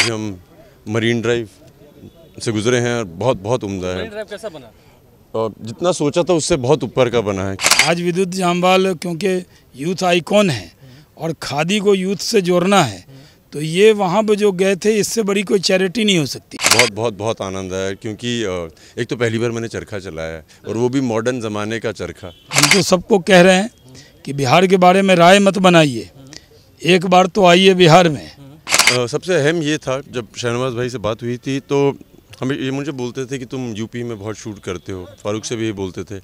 अभी हम marine drive से गुजरे हैं और बहुत बहुत उम्दा है ड्राइव कैसा बना और जितना सोचा था उससे बहुत ऊपर का बना है आज विद्युत जामवाल क्योंकि यूथ आइकॉन है और खादी को यूथ से जोड़ना है तो ये वहाँ पर जो गए थे इससे बड़ी कोई चैरिटी नहीं हो सकती बहुत बहुत बहुत आनंद आया क्योंकि एक तो पहली बार मैंने चरखा चलाया है और वो भी मॉडर्न ज़माने का चरखा हम तो सबको कह रहे हैं कि बिहार के बारे में राय मत बनाइए एक बार तो आइए बिहार में सबसे अहम ये था जब शहनवाज भाई से बात हुई थी तो हमें ये मुझे बोलते थे कि तुम यूपी में बहुत शूट करते हो फारूक से भी ये बोलते थे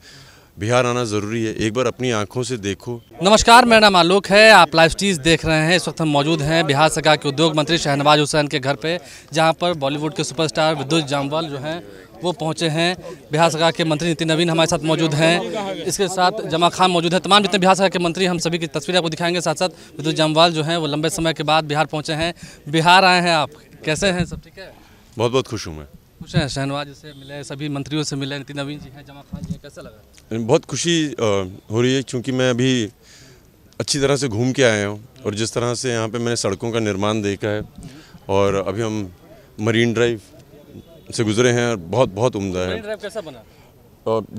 बिहार आना ज़रूरी है एक बार अपनी आंखों से देखो नमस्कार मेरा नाम आलोक है आप लाइव स्टीज देख रहे हैं इस वक्त हम मौजूद हैं बिहार सरकार के उद्योग मंत्री शहनवाज हुसैन के घर पे जहां पर बॉलीवुड के सुपरस्टार विद्युत जामवाल जो हैं वो पहुंचे हैं बिहार सरकार के मंत्री नितिन नवीन हमारे साथ मौजूद हैं इसके साथ जमा खान मौजूद है तमाम जितने बिहार सरकार के मंत्री हम सभी की तस्वीरें आपको दिखाएंगे साथ साथ विद्युत जामवाल जो हैं वो लंबे समय के बाद बिहार पहुँचे हैं बिहार आए हैं आप कैसे हैं सब ठीक है बहुत बहुत खुश हूँ मैं खुश हैं शहनवाज से मिले सभी मंत्रियों से मिले नितिन नवीन जी हैं जमा खान जी हैं कैसा लगा बहुत खुशी हो रही है क्योंकि मैं अभी अच्छी तरह से घूम के आया हूँ और जिस तरह से यहाँ पे मैंने सड़कों का निर्माण देखा है और अभी हम मरीन ड्राइव से गुजरे हैं और बहुत बहुत उम्दा है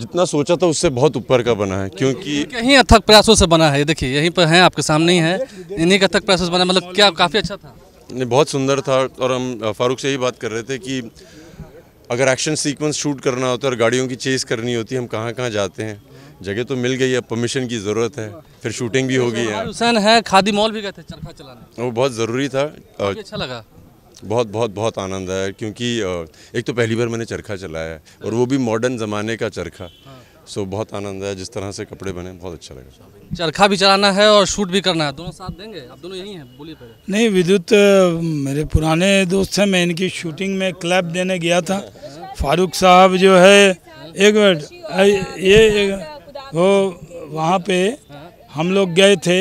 जितना सोचा था उससे बहुत ऊपर का बना है क्योंकि यहीं अथक प्रयासों से बना है देखिए यहीं पर हैं आपके सामने ही है इन्हीं का अथक प्रयासों से बना मतलब क्या काफ़ी अच्छा था नहीं बहुत सुंदर था और हम फारूक से ही बात कर रहे थे कि अगर एक्शन सीक्वेंस शूट करना होता है और गाड़ियों की चेस करनी होती है हम कहाँ कहाँ जाते हैं जगह तो मिल गई है परमिशन की ज़रूरत है फिर शूटिंग भी होगी है हुसैन है खादी मॉल भी गए थे चरखा चलाने वो बहुत ज़रूरी था तो अच्छा लगा बहुत बहुत बहुत आनंद आया क्योंकि एक तो पहली बार मैंने चरखा चलाया है और वो भी मॉडर्न ज़माने का चरखा हाँ। सो बहुत आनंद आया जिस तरह से कपड़े बने बहुत अच्छा लगा चरखा भी चलाना है और शूट भी करना है दोनों साथ देंगे आप दोनों यही हैं बोलिए पहले नहीं विद्युत मेरे पुराने दोस्त हैं मैं इनकी शूटिंग में क्लैप देने गया था फारूक साहब जो है एक मिनट ये वो वहाँ पे हम लोग गए थे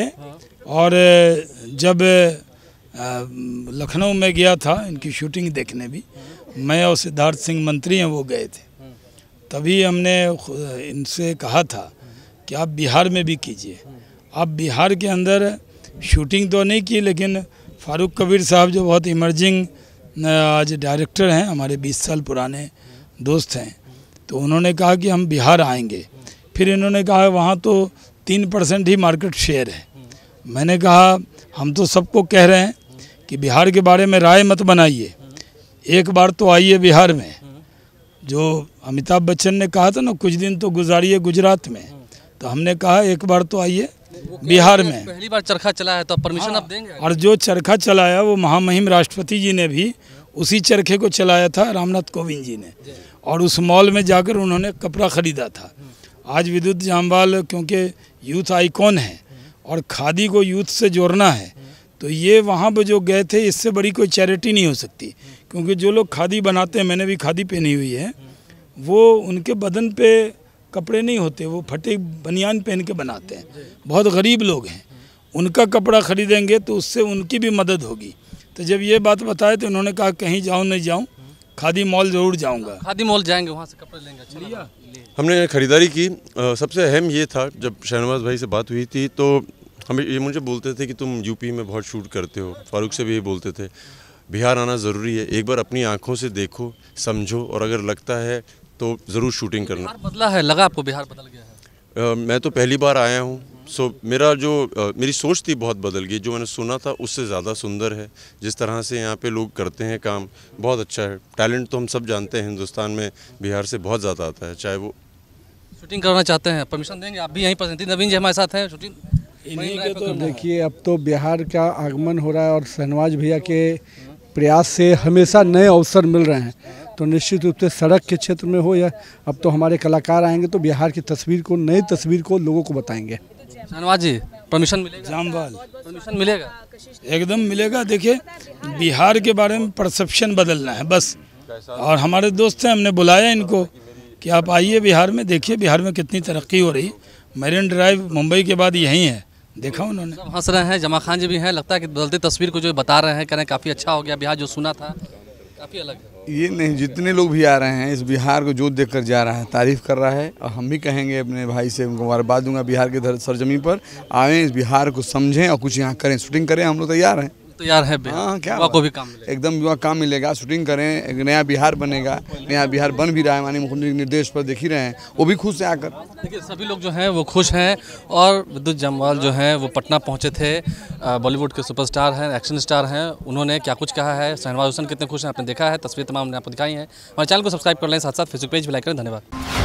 और जब लखनऊ में गया था इनकी शूटिंग देखने भी मैं और सिद्धार्थ सिंह मंत्री हैं वो गए थे तभी हमने इनसे कहा था कि आप बिहार में भी कीजिए आप बिहार के अंदर शूटिंग तो नहीं की लेकिन फारूक कबीर साहब जो बहुत इमर्जिंग आज डायरेक्टर हैं हमारे 20 साल पुराने दोस्त हैं तो उन्होंने कहा कि हम बिहार आएंगे फिर इन्होंने कहा वहाँ तो तीन परसेंट ही मार्केट शेयर है मैंने कहा हम तो सबको कह रहे हैं कि बिहार के बारे में राय मत बनाइए एक बार तो आइए बिहार में जो अमिताभ बच्चन ने कहा था ना कुछ दिन तो गुजारिए गुजरात में तो हमने कहा एक बार तो आइए बिहार में पहली बार चरखा चलाया तो परमिशन हाँ, आप देंगे और जो चरखा चलाया वो महामहिम राष्ट्रपति जी ने भी उसी चरखे को चलाया था रामनाथ कोविंद जी ने और उस मॉल में जाकर उन्होंने कपड़ा ख़रीदा था आज विद्युत जामवाल क्योंकि यूथ आइकॉन है और खादी को यूथ से जोड़ना है तो ये वहाँ पर जो गए थे इससे बड़ी कोई चैरिटी नहीं हो सकती क्योंकि जो लोग खादी बनाते हैं मैंने भी खादी पहनी हुई है वो उनके बदन पे कपड़े नहीं होते वो फटे बनियान पहन के बनाते हैं बहुत गरीब लोग हैं उनका कपड़ा ख़रीदेंगे तो उससे उनकी भी मदद होगी तो जब ये बात बताए तो उन्होंने कहा कहीं जाऊँ नहीं जाऊँ खादी मॉल ज़रूर जाऊँगा खादी मॉल जाएंगे वहाँ से कपड़े लेंगे चलिए अच्छा, हाँ, हाँ। हमने ख़रीदारी की सबसे अहम ये था जब शहनवाज भाई से बात हुई थी तो हमें ये मुझे बोलते थे कि तुम यूपी में बहुत शूट करते हो फारूक से भी ये बोलते थे बिहार आना ज़रूरी है एक बार अपनी आँखों से देखो समझो और अगर लगता है तो ज़रूर शूटिंग करना बदला है लगा आपको बिहार बदल गया है आ, मैं तो पहली बार आया हूँ सो so, मेरा जो आ, मेरी सोच थी बहुत बदल गई जो मैंने सुना था उससे ज़्यादा सुंदर है जिस तरह से यहाँ पे लोग करते हैं काम बहुत अच्छा है टैलेंट तो हम सब जानते हैं हिंदुस्तान में बिहार से बहुत ज़्यादा आता है चाहे वो शूटिंग करना चाहते हैं परमिशन देंगे आप भी यहीं पर नवीन जी हमारे साथ हैं शूटिंग इन्हीं के तो देखिए अब तो बिहार का आगमन हो रहा है और शहनवाज भैया के प्रयास से हमेशा नए अवसर मिल रहे हैं तो निश्चित रूप से सड़क के क्षेत्र में हो या अब तो हमारे कलाकार आएंगे तो बिहार की तस्वीर को नई तस्वीर को लोगों को बताएंगे शहनवाज जी परमिशन मिलेगा जामवाल परमिशन मिलेगा एकदम मिलेगा देखिए बिहार के बारे में परसेप्शन बदलना है बस और हमारे दोस्त हैं हमने बुलाया इनको कि आप आइए बिहार में देखिए बिहार में कितनी तरक्की हो रही है मरीन ड्राइव मुंबई के बाद यहीं है देखा उन्होंने सब हंस रहे हैं जमा खान जी भी हैं लगता है कि बदलती तस्वीर को जो बता रहे हैं कह रहे हैं काफ़ी अच्छा हो गया बिहार जो सुना था काफ़ी अलग ये नहीं जितने लोग भी आ रहे हैं इस बिहार को जो देख कर जा रहा है तारीफ़ कर रहा है और हम भी कहेंगे अपने भाई से उनको मुबारकबाद दूंगा बिहार के सरजमी पर आएँ इस बिहार को समझें और कुछ यहाँ करें शूटिंग करें हम लोग तैयार हैं तैयार तो है हाँ क्या युवा को भी काम मिलेगा एकदम युवा काम मिलेगा शूटिंग करें एक नया बिहार बनेगा नया बिहार बन भी रहा है माननीय मुख्यमंत्री निर्देश पर देख ही रहे हैं वो भी खुश है आकर देखिए सभी लोग जो हैं वो खुश हैं और विद्युत जमवाल जो हैं वो पटना पहुँचे थे बॉलीवुड के सुपरस्टार हैं एक्शन स्टार हैं उन्होंने क्या कुछ कहा है शहनवाज हुसैन कितने खुश हैं आपने देखा है तस्वीर तमाम ने आपको दिखाई है हमारे चैनल को सब्सक्राइब कर लें साथ साथ फेसबुक पेज भी लाइक करें धन्यवाद